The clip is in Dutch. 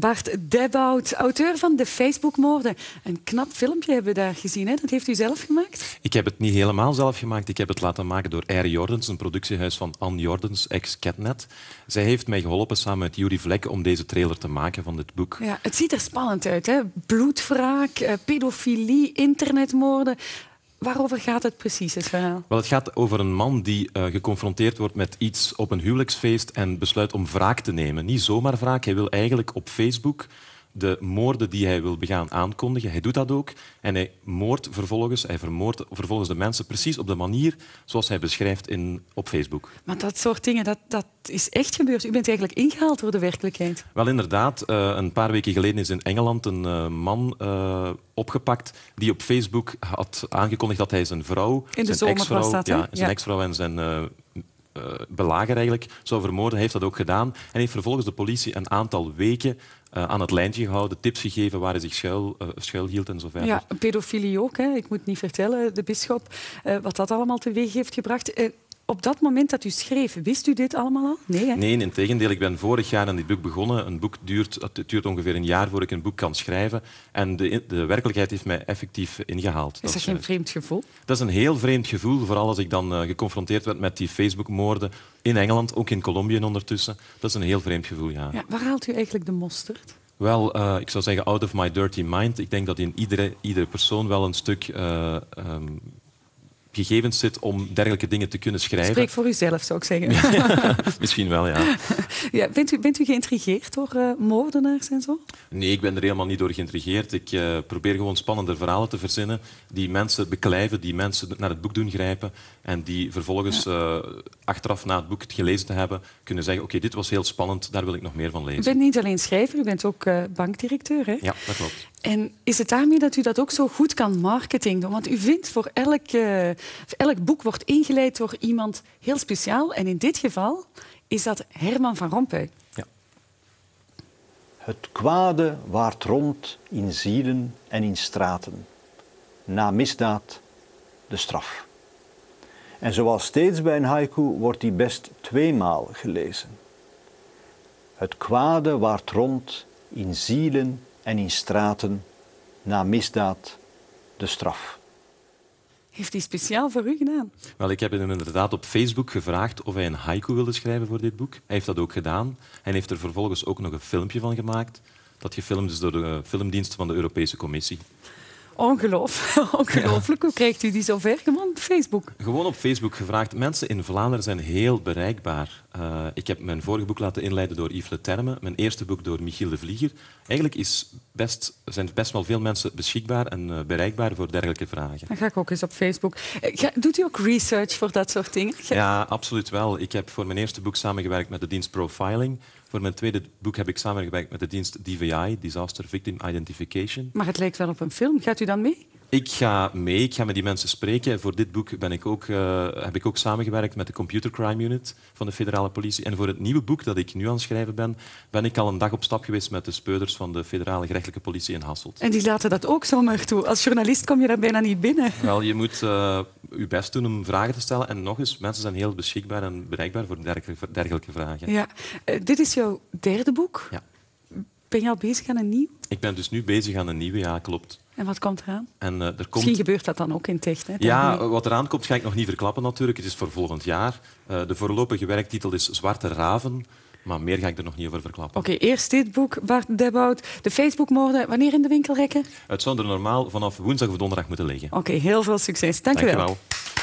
Bart Debout, auteur van De Facebookmoorden. Een knap filmpje hebben we daar gezien. Hè? Dat heeft u zelf gemaakt? Ik heb het niet helemaal zelf gemaakt. Ik heb het laten maken door R. Jordens, een productiehuis van Anne Jordens, ex-Catnet. Zij heeft mij geholpen samen met Jury Vlek om deze trailer te maken van dit boek. Ja, het ziet er spannend uit. Hè? Bloedwraak, eh, pedofilie, internetmoorden. Waarover gaat het precies, het verhaal? Wel, het gaat over een man die eh, geconfronteerd wordt met iets op een huwelijksfeest en besluit om wraak te nemen. Niet zomaar wraak, hij wil eigenlijk op Facebook de moorden die hij wil begaan aankondigen. Hij doet dat ook en hij moordt vervolgens, hij vermoordt vervolgens de mensen precies op de manier zoals hij beschrijft in, op Facebook. Maar dat soort dingen, dat, dat is echt gebeurd. U bent eigenlijk ingehaald door de werkelijkheid. Wel inderdaad. Eh, een paar weken geleden is in Engeland een eh, man eh, opgepakt die op Facebook had aangekondigd dat hij zijn vrouw, in zijn ex-vrouw, ja, zijn ex-vrouw en zijn eh, belager eigenlijk zou vermoorden. heeft dat ook gedaan en heeft vervolgens de politie een aantal weken eh, aan het lijntje gehouden, tips gegeven waar hij zich schuil, uh, hield en zo verder. Ja, pedofilie ook. Hè. Ik moet niet vertellen, de bisschop, wat dat allemaal teweeg heeft gebracht op dat moment dat u schreef, wist u dit allemaal al? Nee, nee in tegendeel. Ik ben vorig jaar aan dit boek begonnen. Een boek duurt, het duurt ongeveer een jaar voordat ik een boek kan schrijven. En de, de werkelijkheid heeft mij effectief ingehaald. Is dat, geen eh, vreemd gevoel? Dat is een heel vreemd gevoel, vooral als ik dan eh, geconfronteerd werd met die Facebook-moorden in Engeland, ook in Colombia ondertussen. Dat is een heel vreemd gevoel, ja. ja waar haalt u eigenlijk de mosterd? Wel, eh, ik zou zeggen, out of my dirty mind. Ik denk dat in iedere, iedere persoon wel een stuk ehm, gegevens zit om dergelijke dingen te kunnen schrijven. Spreek voor uzelf, zou ik zeggen. misschien wel, ja. ja bent, u, bent u geïntrigeerd door eh, moordenaars en zo? Nee, ik ben er helemaal niet door geïntrigeerd. Ik eh, probeer gewoon spannende verhalen te verzinnen die mensen beklijven, die mensen naar het boek doen grijpen en die vervolgens eh, achteraf na het boek het gelezen te hebben kunnen zeggen oké, dit was heel spannend, daar wil ik nog meer van lezen. U bent niet alleen schrijver, u bent ook bankdirecteur, hè? Ja, dat klopt. En is het daarmee dat u dat ook zo goed kan marketing doen? Want u vindt voor elk, uh, elk boek wordt ingeleid door iemand heel speciaal. En in dit geval is dat Herman van Rompuy. Ja. Het kwade waart rond in zielen en in straten. Na misdaad de straf. En zoals steeds bij een haiku wordt die best tweemaal gelezen. Het kwade waart rond in zielen en in straten na misdaad de straf. Heeft hij speciaal voor u gedaan? Wel, ik heb hem inderdaad op Facebook gevraagd of hij een haiku wilde schrijven voor dit boek. Hij heeft dat ook gedaan en heeft er vervolgens ook nog een filmpje van gemaakt. Dat gefilmd is door de eh, filmdienst van de Europese Commissie ongeloof. Ongelooflijk. Hoe krijgt u die zover? Gewoon op Facebook? Gewoon op Facebook gevraagd. Mensen in Vlaanderen zijn heel bereikbaar. Eh, ik heb mijn vorige boek laten inleiden door Yves Le Terme. Mijn eerste boek door Michiel de Vlieger. Eigenlijk is best, zijn best wel veel mensen beschikbaar en eh, bereikbaar voor dergelijke vragen. Dan ga ik ook eens op Facebook. Eh, doet u ook research voor dat soort dingen? Ja, absoluut wel. Ik heb voor mijn eerste boek samengewerkt met de dienst Profiling. Voor mijn tweede boek heb ik samengewerkt met de dienst DVI, Disaster Victim Identification. Maar het lijkt wel op een film. Gaat u dan mee? Ik ga mee, ik ga met die mensen spreken. Voor dit boek ben ik ook, eh, heb ik ook samengewerkt met de Computer Crime Unit van de federale politie. En voor het nieuwe boek dat ik nu aan het schrijven ben, ben ik al een dag op stap geweest met de speuders van de federale gerechtelijke politie in Hasselt. En die laten dat ook zomaar toe. Als journalist kom je daar bijna niet binnen. Wel, je moet eh, je best doen om vragen te stellen. En nog eens, mensen zijn heel beschikbaar en bereikbaar voor dergelijke, vragen. Ja. Eh, dit is jouw derde boek. Ja. Ben je al bezig aan een nieuw? Ik ben dus nu bezig aan een nieuwe, ja, klopt. En wat komt eraan? En, eh, er komt... Misschien gebeurt dat dan ook in Ticht. Hè, ja, wat eraan komt ga ik nog niet verklappen natuurlijk. Het is voor volgend jaar. Eh, de voorlopige werktitel is Zwarte Raven. Maar meer ga ik er nog niet over verklappen. Oké, eerst dit boek, Bart Debout. De Facebookmoorden, wanneer in de winkelrekken? Het zou er normaal vanaf woensdag of donderdag moeten liggen. Oké, heel veel succes. Dank, Dank wel.